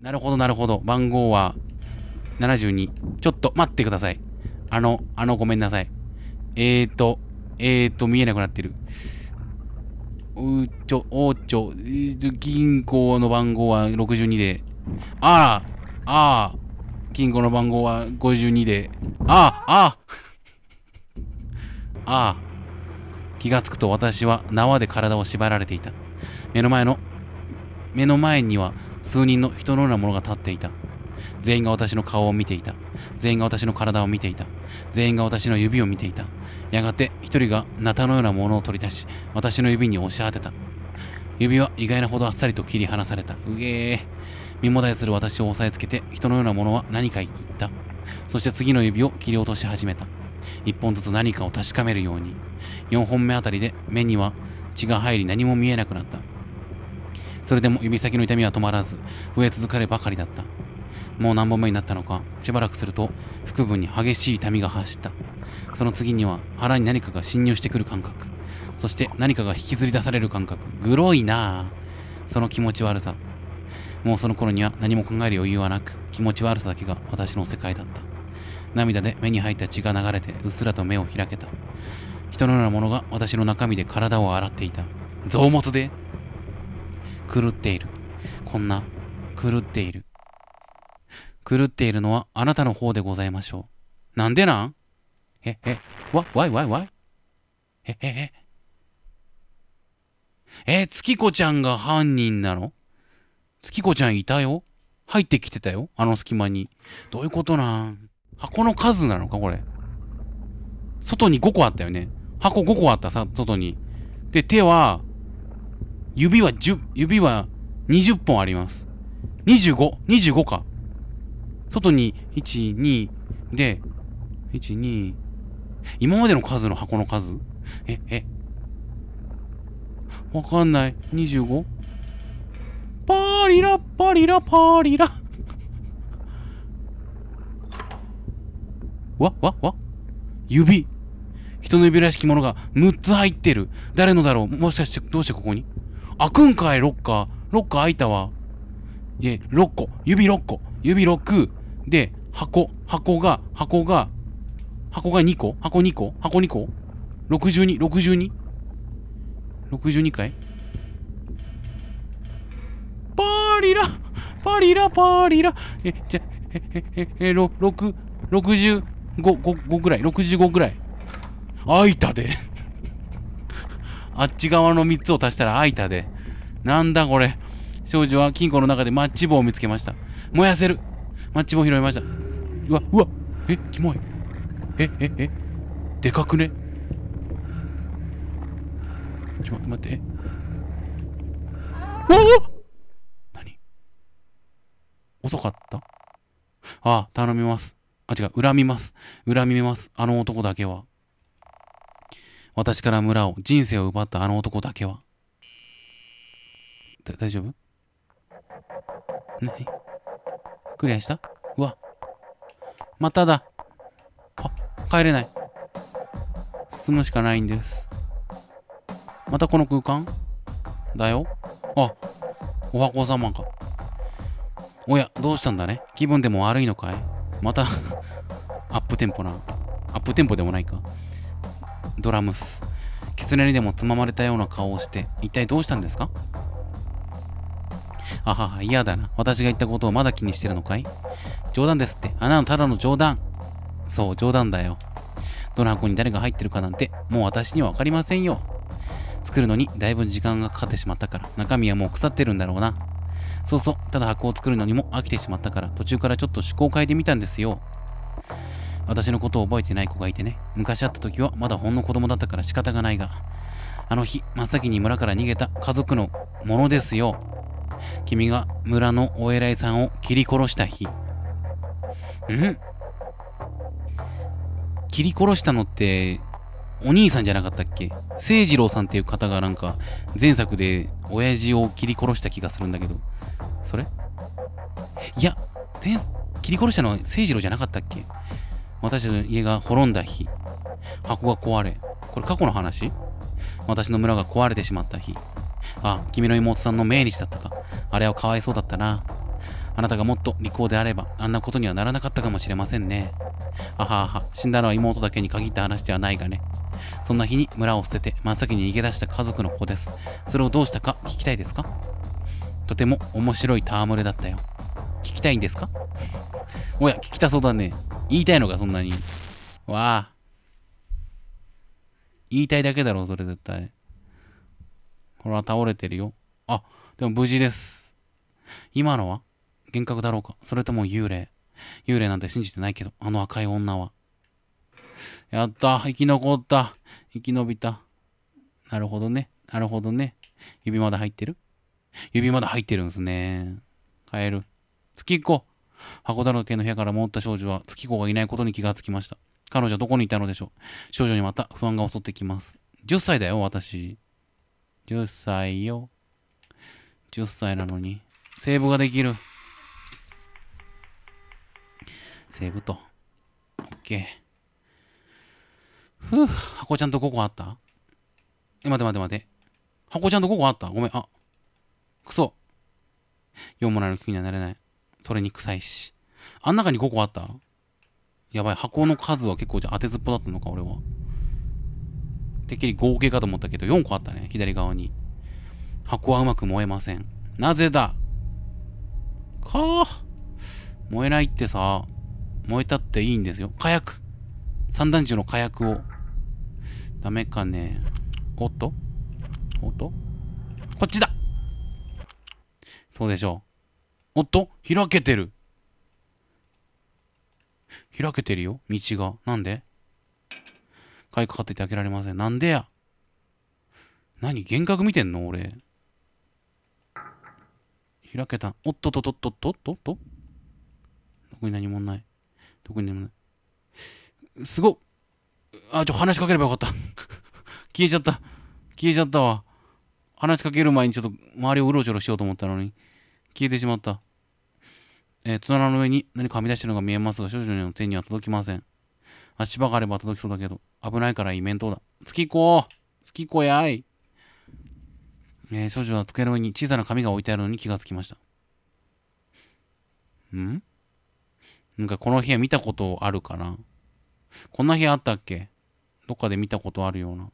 なるほど、なるほど。番号は72。ちょっと待ってください。あの、あの、ごめんなさい。えーと、えーと、見えなくなってる。うーちょ、おーちょ、銀行の番号は62で。ああ、ああ、銀行の番号は52で。ああ、あ あ。ああ。気がつくと私は縄で体を縛られていた。目の前の、目の前には数人の人のようなものが立っていた。全員が私の顔を見ていた。全員が私の体を見ていた。全員が私の指を見ていた。やがて一人がナタのようなものを取り出し、私の指に押し当てた。指は意外なほどあっさりと切り離された。うげえ。身もだえする私を押さえつけて、人のようなものは何か言った。そして次の指を切り落とし始めた。一本ずつ何かを確かめるように。四本目あたりで目には血が入り何も見えなくなった。それでも指先の痛みは止まらず、増え続かればかりだった。もう何本目になったのか、しばらくすると腹部に激しい痛みが走った。その次には腹に何かが侵入してくる感覚。そして何かが引きずり出される感覚。グロいなぁ。その気持ち悪さ。もうその頃には何も考える余裕はなく、気持ち悪さだけが私の世界だった。涙で目に入った血が流れてうっすらと目を開けた。人のようなものが私の中身で体を洗っていた。臓物で狂っている。こんな、狂っている。狂っているのはあなたの方でございましょう。なんでなんえ、え、わ、わいわいわいえ、え、え。え、月子ちゃんが犯人なの月子ちゃんいたよ入ってきてたよあの隙間に。どういうことなん箱の数なのかこれ。外に5個あったよね。箱5個あったさ、外に。で、手は、指は10、指は20本あります。25、25か。外に、1、2、で、1、2、今までの数の箱の数え、え。わかんない。25? パーリラ、パーリラ、パーリラ。わ、わ、わ。指。人の指らしきものが6つ入ってる。誰のだろうもしかして、どうしてここに開くんかい、ロッカー。ロッカー開いたわ。え、6個。指6個。指6。で、箱。箱が、箱が、箱が2個箱2個箱2個 ?62、62?62 62回パーリラパリラパーリラえ、じゃ、え、え、え、え、6、65、5、5ぐらい ?65 ぐらい開いたであっち側の3つを足したら開いたで。なんだこれ。少女は金庫の中でマッチ棒を見つけました。燃やせるマッチ棒を拾いました。うわ、うわえ、キモい。え、え、え、でかくねちょ、待って。うわ何遅かったああ、頼みます。あ、違う、恨みます。恨みます。あの男だけは。私から村を、人生を奪ったあの男だけは。だ、大丈夫何クリアしたうわ。まただ。あ、帰れない。進むしかないんです。またこの空間だよ。あ、お箱様か。おや、どうしたんだね気分でも悪いのかいまた アップテンポな。アップテンポでもないか。ドラムスキツネにでもつままれたような顔をして一体どうしたんですかあはは嫌だな私が言ったことをまだ気にしてるのかい冗談ですってあなのただの冗談そう冗談だよどの箱に誰が入ってるかなんてもう私には分かりませんよ作るのにだいぶ時間がかかってしまったから中身はもう腐ってるんだろうなそうそうただ箱を作るのにも飽きてしまったから途中からちょっと趣向を変えてみたんですよ私のことを覚えてない子がいてね、昔会った時はまだほんの子供だったから仕方がないが、あの日、真っ先に村から逃げた家族のものですよ。君が村のお偉いさんを切り殺した日。うん切り殺したのって、お兄さんじゃなかったっけ誠二郎さんっていう方がなんか、前作で親父を切り殺した気がするんだけど、それいや、切り殺したのは誠二郎じゃなかったっけ私の家が滅んだ日、箱が壊れ、これ過去の話私の村が壊れてしまった日。あ、君の妹さんの命日だったか。あれはかわいそうだったな。あなたがもっと利口であれば、あんなことにはならなかったかもしれませんね。あはは、死んだのは妹だけに限った話ではないがね。そんな日に村を捨てて真っ先に逃げ出した家族の子です。それをどうしたか聞きたいですかとても面白い戯れだったよ。聞きたいんですかおや、聞きたそうだね。言いたいのか、そんなに。わあ。言いたいだけだろ、それ絶対。これは倒れてるよ。あ、でも無事です。今のは幻覚だろうかそれとも幽霊幽霊なんて信じてないけど、あの赤い女は。やった。生き残った。生き延びた。なるほどね。なるほどね。指まだ入ってる指まだ入ってるんですね。帰る。月行こう。箱だらけの部屋から戻った少女は月子がいないことに気がつきました。彼女はどこにいたのでしょう少女にまた不安が襲ってきます。10歳だよ、私。10歳よ。10歳なのに。セーブができる。セーブと。オッケー。ふぅ、箱ちゃんと5個あったえ、待て待て待て。箱ちゃんと5個あったごめん、あ。くそ。4もらえる気にはなれない。それに臭いし。あん中に5個あったやばい。箱の数は結構じゃ当てずっぽだったのか、俺は。てっきり合計かと思ったけど、4個あったね。左側に。箱はうまく燃えません。なぜだかあ。燃えないってさ、燃えたっていいんですよ。火薬三段銃の火薬を。ダメかね。おっとおっとこっちだそうでしょう。おっと開けてる。開けてるよ道が。なんでかいかかってて開けられません。なんでや何幻覚見てんの俺。開けた。おっとっとっとっとっとっとっと特に何もない。特に何もない。すごっあ、ちょ、話しかければよかった 消えちゃった。消えちゃったわ。話しかける前にちょっと周りをうろちょろしようと思ったのに。消えてしまった。えー、戸の上に何かはみ出しているのが見えますが、少女の手には届きません。足場があれば届きそうだけど、危ないからいい面倒だ。月子月子やいえー、少女は机の上に小さな紙が置いてあるのに気がつきました。んなんかこの部屋見たことあるかなこんな部屋あったっけどっかで見たことあるような。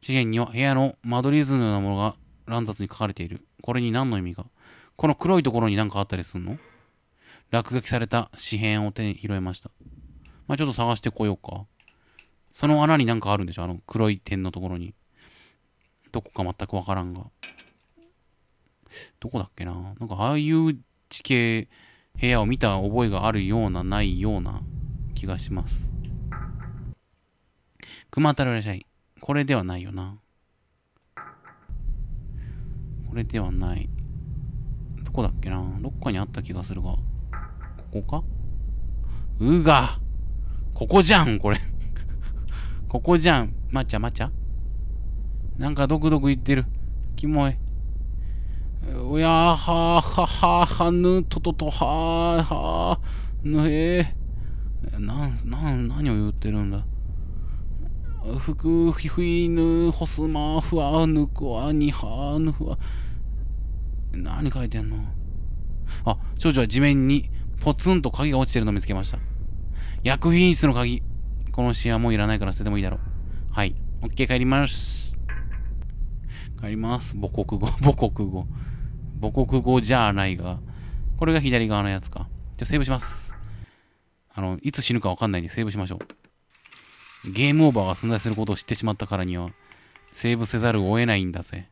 資源には部屋の間取り図のようなものが乱雑に書かれている。これに何の意味がこの黒いところに何かあったりすんの落書きされた紙片を手に拾いました。まあ、ちょっと探してこようか。その穴に何かあるんでしょあの黒い点のところに。どこか全くわからんが。どこだっけななんかああいう地形、部屋を見た覚えがあるような、ないような気がします。熊太郎いらっしゃい。これではないよな。これではない。どこだっけなどっかにあった気がするが。ここかうがここじゃん、これ ここじゃん。まちゃまちゃなんかドクドク言ってる。キモい。うやーはーはははぬとととはーはーぬへー。なん、なん、何を言ってるんだ。ふくひふいぬほすまふわぬくわにはぬふわ。何書いてんのあ、少女は地面にポツンと鍵が落ちてるのを見つけました。薬品室の鍵。このシアもういらないから捨ててもいいだろう。はい。オッケー帰ります。帰ります。母国語、母国語。母国語じゃないが。これが左側のやつか。じゃあセーブします。あの、いつ死ぬかわかんないんでセーブしましょう。ゲームオーバーが存在することを知ってしまったからには、セーブせざるを得ないんだぜ。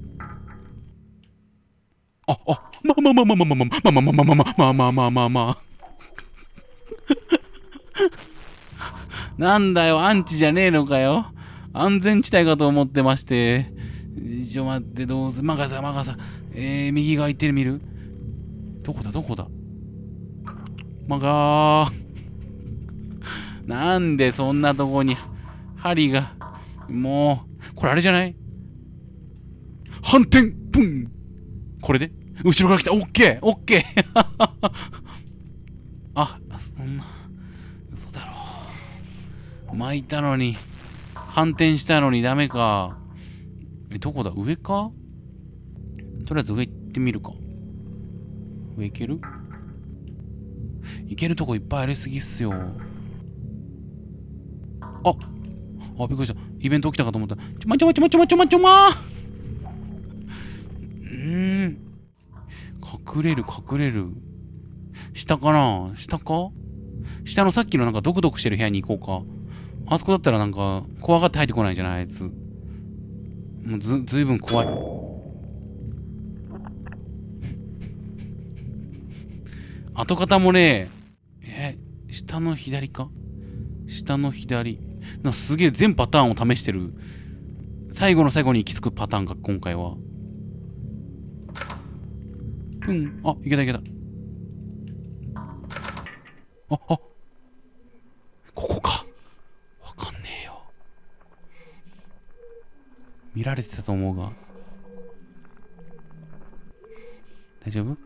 あ、あ、まあまあまあまあまあまあまあまあまあまあまあまあまあまあ。まなんだよ、アンチじゃねえのかよ。安全地帯かと思ってまして。ちょ、待って、どうす、マガサ、マえー、右側行ってる見るどこだ、どこだ。まガー。なんでそんなとこに、針が。もう、これあれじゃない反転ブンこれで後ろから来たオッケーオッケー あ、そんな、嘘だろ。巻いたのに、反転したのにダメか。え、どこだ上かとりあえず上行ってみるか。上行ける行けるとこいっぱいありすぎっすよ。ああ、びっくりした。イベント起きたかと思った。ちょまちょまちょまちょまちょまちょまーうーん。隠れる、隠れる。下かな下か下のさっきのなんかドクドクしてる部屋に行こうか。あそこだったらなんか怖がって入ってこないんじゃないあいつ。もうず、ずいぶん怖い。跡形もねえ、え、下の左か下の左。なすげえ全パターンを試してる。最後の最後に行き着くパターンが今回は。分。あ、いけたいけた。あ、あ、ここか。わかんねえよ。見られてたと思うが。大丈夫あ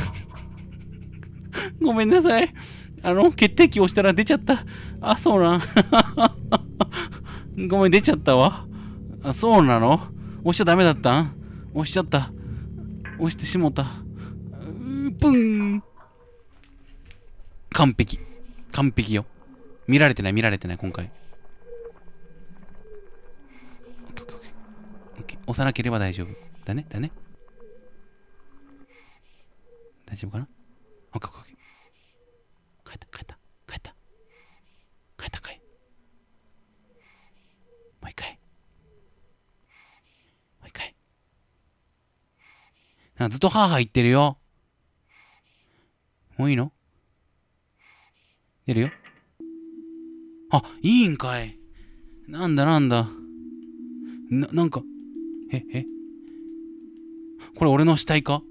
ごめんなさい。あの、決定機押したら出ちゃった。あ、そうなん。ごめん、出ちゃったわ。あ、そうなの押しちゃダメだったん押しちゃった。押してしもた。うぷん。完璧。完璧よ。見られてない、見られてない、今回。押さなければ大丈夫。だね、だね。大丈夫かなオッケーオッケー。帰った、帰った。ずっと母入ってるよ。もういいの出るよ。あ、いいんかい。なんだなんだ。な、なんか、え、えこれ俺の死体か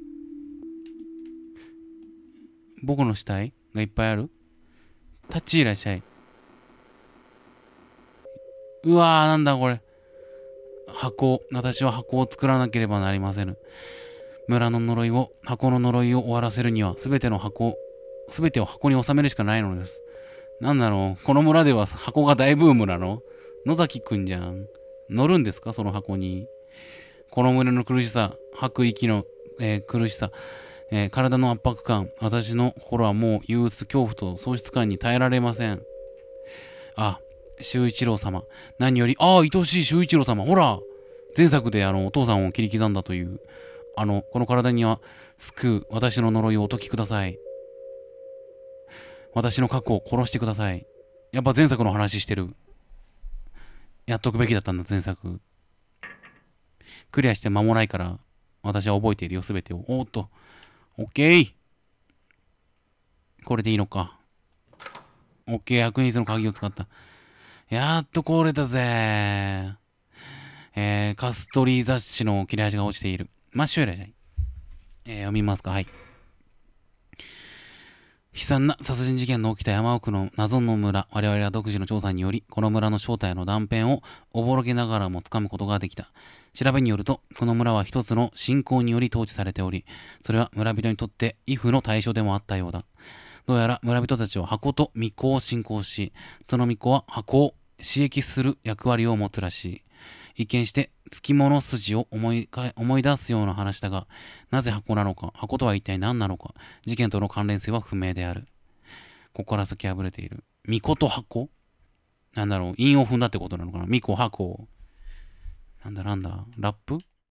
僕の死体がいっぱいある立ちいらっしゃい。うわーなんだこれ。箱、私は箱を作らなければなりません。村の呪いを、箱の呪いを終わらせるには、すべての箱、すべてを箱に収めるしかないのです。なんだろう、この村では箱が大ブームなの野崎くんじゃん。乗るんですかその箱に。この村の苦しさ、吐く息の、えー、苦しさ、えー、体の圧迫感、私の心はもう憂鬱、恐怖と喪失感に耐えられません。あ、修一郎様。何より、ああ、愛しい修一郎様。ほら前作であの、お父さんを切り刻んだという、あの、この体には救う私の呪いをお解きください。私の過去を殺してください。やっぱ前作の話してる。やっとくべきだったんだ、前作。クリアして間もないから、私は覚えているよ、すべてを。おっと。オッケーこれでいいのか。オッケー白員の鍵を使った。やっとこれだぜえー、カストリー雑誌の切れ味が落ちている。真っ白じゃない。えー、読みますか。はい。悲惨な殺人事件の起きた山奥の謎の村、我々は独自の調査により、この村の正体の断片をおぼろげながらもつかむことができた。調べによると、この村は一つの信仰により統治されており、それは村人にとって畏怖の対象でもあったようだ。どうやら村人たちは箱と巫女を信仰し、その巫女は箱を刺激する役割を持つらしい。一見してつき物筋を思い思い出すような話だが、なぜ箱なのか、箱とは一体何なのか、事件との関連性は不明である。ここから先破れている。巫女と箱なんだろう、韻を踏んだってことなのかな巫女箱。なんだなんだ、ラップ